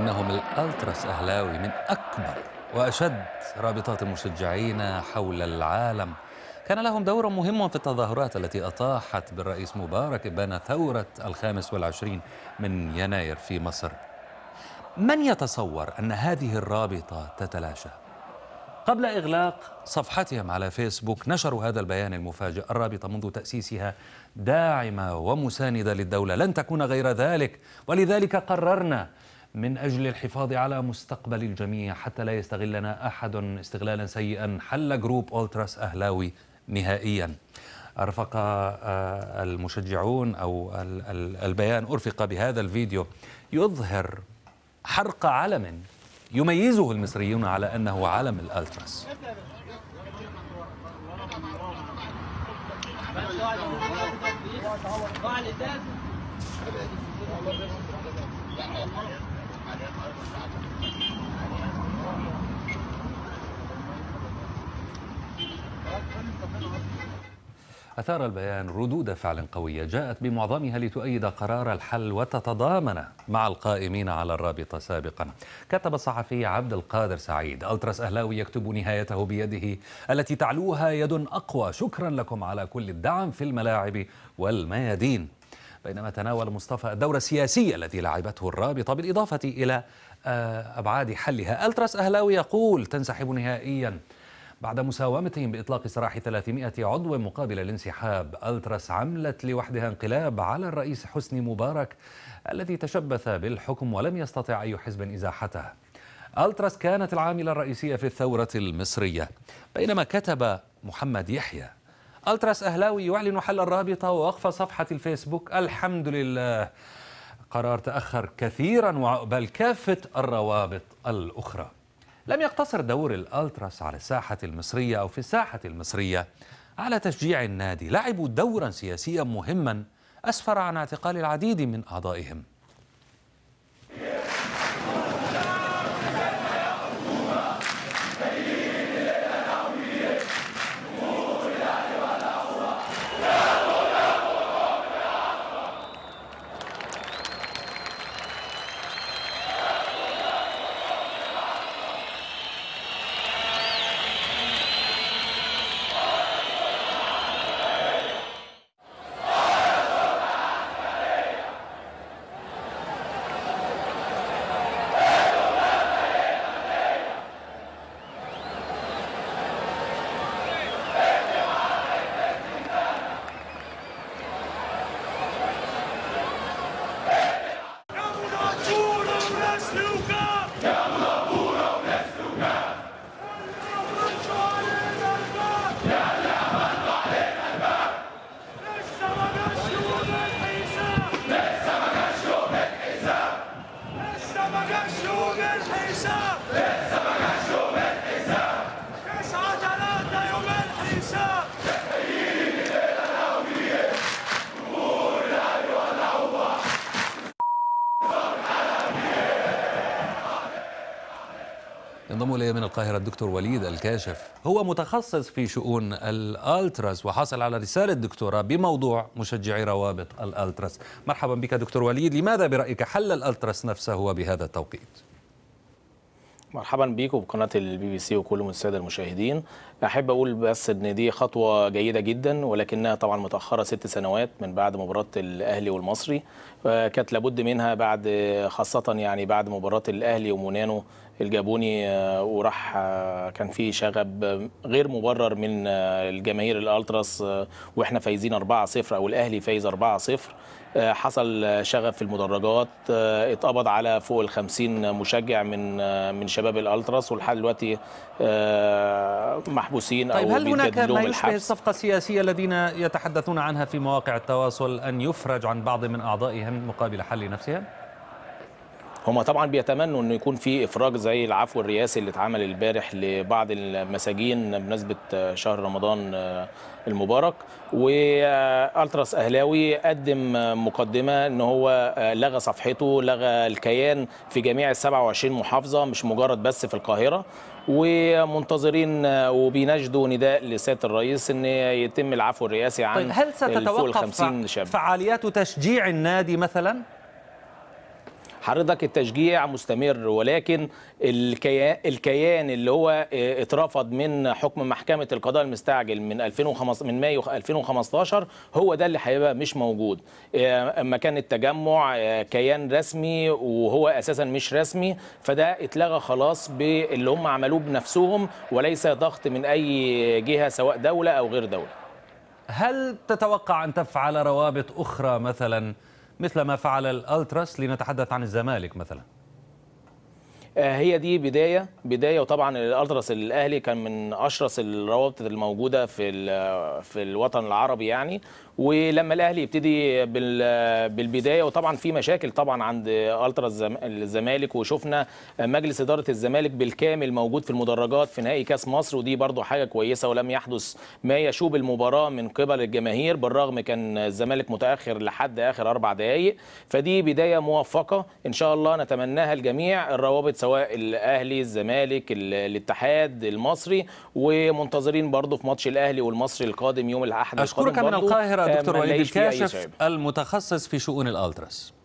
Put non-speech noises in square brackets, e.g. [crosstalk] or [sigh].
لكنهم الألتراس أهلاوي من أكبر وأشد رابطات المشجعين حول العالم كان لهم دور مهم في التظاهرات التي أطاحت بالرئيس مبارك بين ثورة الخامس والعشرين من يناير في مصر من يتصور أن هذه الرابطة تتلاشى؟ قبل إغلاق صفحتهم على فيسبوك نشروا هذا البيان المفاجئ الرابطة منذ تأسيسها داعمة ومساندة للدولة لن تكون غير ذلك ولذلك قررنا من أجل الحفاظ على مستقبل الجميع حتى لا يستغلنا أحد استغلالا سيئا حل جروب أولتراس أهلاوي نهائيا أرفق آه، المشجعون أو البيان أرفق بهذا الفيديو يظهر حرق علم يميزه المصريون على أنه علم الألتراس [laughs] أثار البيان ردود فعل قوية جاءت بمعظمها لتؤيد قرار الحل وتتضامن مع القائمين على الرابطة سابقا كتب الصحفي عبد القادر سعيد ألترس أهلاوي يكتب نهايته بيده التي تعلوها يد أقوى شكرا لكم على كل الدعم في الملاعب والميادين بينما تناول مصطفى الدور السياسي الذي لعبته الرابطة بالإضافة إلى آه، أبعاد حلها ألتراس أهلاوي يقول تنسحب نهائيا بعد مساومتهم بإطلاق سراح 300 عضو مقابل الانسحاب ألتراس عملت لوحدها انقلاب على الرئيس حسني مبارك الذي تشبث بالحكم ولم يستطع أي حزب إزاحته ألتراس كانت العاملة الرئيسية في الثورة المصرية بينما كتب محمد يحيى ألتراس أهلاوي يعلن حل الرابطة ووقف صفحة الفيسبوك الحمد لله قرار تأخر كثيرا وعقبال كافة الروابط الأخرى لم يقتصر دور الألتراس على الساحة المصرية أو في الساحة المصرية على تشجيع النادي لعبوا دورا سياسيا مهما أسفر عن اعتقال العديد من أعضائهم القاهرة الدكتور وليد الكاشف هو متخصص في شؤون الألتراس وحصل على رسالة دكتوراه بموضوع مشجعي روابط الألتراس مرحبا بك دكتور وليد لماذا برأيك حل الألتراس نفسه بهذا التوقيت؟ مرحبا بيكم بقناه البي بي سي وكل من الساده المشاهدين احب اقول بس ان دي خطوه جيده جدا ولكنها طبعا متاخره ست سنوات من بعد مباراه الاهلي والمصري كانت لابد منها بعد خاصه يعني بعد مباراه الاهلي ومونانو الجابوني آه، وراح آه، كان في شغب غير مبرر من آه، الجماهير الالتراس واحنا فايزين 4-0 او الاهلي فايز 4-0 حصل شغب في المدرجات اتقبض على فوق ال 50 مشجع من من شباب الالتراس ولحد دلوقتي محبوسين طيب، او طيب هل هناك ما يشبه الصفقه السياسيه الذين يتحدثون عنها في مواقع التواصل ان يفرج عن بعض من اعضائهم مقابل حل نفسهم؟ هما طبعا بيتمنوا انه يكون في افراج زي العفو الرئاسي اللي اتعمل البارح لبعض المساجين بمناسبه شهر رمضان المبارك والتراس اهلاوي قدم مقدمه ان هو لغى صفحته لغى الكيان في جميع ال 27 محافظه مش مجرد بس في القاهره ومنتظرين وبيناشدوا نداء لسياده الرئيس ان يتم العفو الرئاسي عن طيب هل ستتوقف فعاليات تشجيع النادي مثلا حضرتك التشجيع مستمر ولكن الكيان اللي هو آه، اترفض من حكم محكمه القضاء المستعجل من 2015 من مايو 2015 هو ده اللي هيبقى مش موجود آه، مكان التجمع آه، كيان رسمي وهو اساسا مش رسمي فده اتلغى خلاص باللي هم عملوه بنفسهم وليس ضغط من اي جهه سواء دوله او غير دوله هل تتوقع أن تفعل روابط أخرى مثلا مثل ما فعل الألتراس لنتحدث عن الزمالك مثلا آه، هي دي بدايه بدايه وطبعا الاطرس الاهلي كان من اشرس الروابط الموجوده في في الوطن العربي يعني ولما الاهلي يبتدي بالبدايه وطبعا في مشاكل طبعا عند الترا الزمالك وشفنا مجلس اداره الزمالك بالكامل موجود في المدرجات في نهائي كاس مصر ودي برضو حاجه كويسه ولم يحدث ما يشوب المباراه من قبل الجماهير بالرغم كان الزمالك متاخر لحد اخر اربع دقائق فدي بدايه موفقه ان شاء الله نتمناها الجميع الروابط سواء الاهلي الزمالك الاتحاد المصري ومنتظرين برضو في ماتش الاهلي والمصري القادم يوم الاحد اشكرك من القاهره آه، دكتور وليد الكاشف المتخصص في شؤون الالتراس